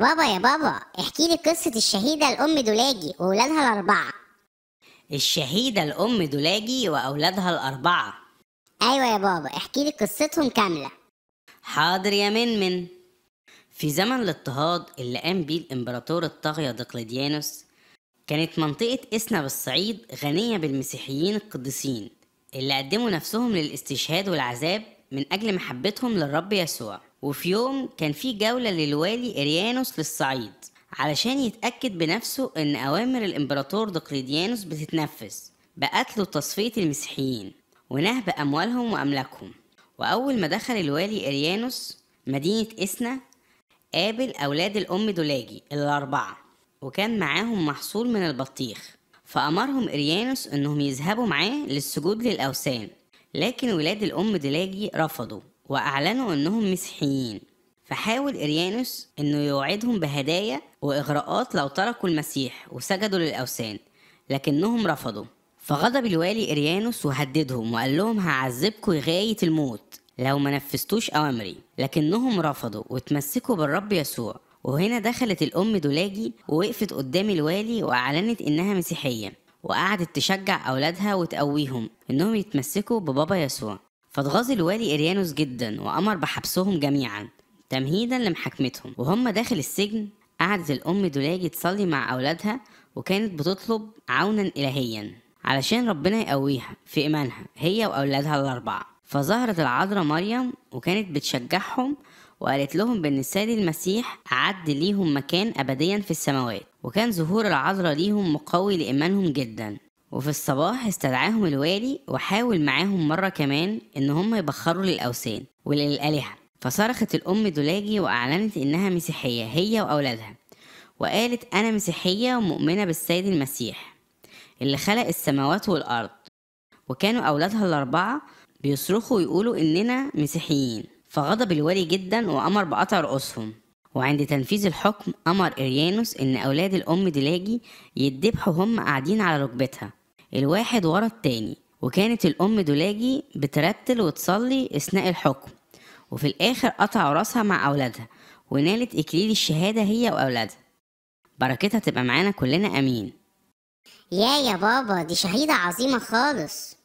بابا يا بابا احكي لي قصة الشهيدة الأم دولاجي وأولادها الأربعة الشهيدة الأم دولاجي وأولادها الأربعة أيوة يا بابا احكي لي قصتهم كاملة حاضر يا من من في زمن الاضطهاد اللي قام بيه الإمبراطور الطاغية دقلديانوس كانت منطقة إسنا بالصعيد غنية بالمسيحيين القديسين اللي قدموا نفسهم للاستشهاد والعذاب من أجل محبتهم للرب يسوع وفي يوم كان في جولة للوالي إريانوس للصعيد علشان يتأكد بنفسه إن أوامر الإمبراطور دقليديانوس بتتنفذ بقتل وتصفية المسيحيين ونهب أموالهم وأملاكهم وأول ما دخل الوالي إريانوس مدينة إسنا قابل أولاد الأم دولاجي الأربعة وكان معاهم محصول من البطيخ فأمرهم إريانوس إنهم يذهبوا معاه للسجود للأوثان لكن ولاد الأم دولاجي رفضوا وأعلنوا أنهم مسيحيين فحاول إريانوس أنه يوعدهم بهدايا وإغراءات لو تركوا المسيح وسجدوا للأوثان لكنهم رفضوا فغضب الوالي إريانوس وهددهم وقال لهم هعذبكم لغاية الموت لو ما نفذتوش أوامري لكنهم رفضوا وتمسكوا بالرب يسوع وهنا دخلت الأم دولاجي ووقفت قدام الوالي وأعلنت إنها مسيحية وقعدت تشجع أولادها وتقويهم إنهم يتمسكوا ببابا يسوع فاتغاظ الوالي إريانوس جدا وأمر بحبسهم جميعا تمهيدا لمحاكمتهم وهم داخل السجن قعدت الأم دولاجي تصلي مع أولادها وكانت بتطلب عونا إلهيا علشان ربنا يقويها في إيمانها هي وأولادها الأربعة فظهرت العذراء مريم وكانت بتشجعهم وقالت لهم بأن السيد المسيح عد ليهم مكان أبديا في السماوات وكان ظهور العذراء ليهم مقوي لإيمانهم جدا وفي الصباح استدعاهم الوالي وحاول معاهم مرة كمان إن هم يبخروا للأوثان وللآلهة فصرخت الأم دولاجي وأعلنت إنها مسيحية هي وأولادها وقالت أنا مسيحية ومؤمنة بالسيد المسيح اللي خلق السماوات والأرض وكانوا أولادها الأربعة بيصرخوا ويقولوا إننا مسيحيين فغضب الوالي جدا وأمر بقطع رؤوسهم وعند تنفيذ الحكم أمر إريانوس إن أولاد الأم ديلاجي يتذبحوا هم قاعدين على ركبتها الواحد ورا التاني وكانت الأم دولاجي بترتل وتصلي أثناء الحكم وفي الآخر قطعوا راسها مع أولادها ونالت إكليل الشهادة هي وأولادها بركتها تبقى معانا كلنا أمين يا يا بابا دي شهيدة عظيمة خالص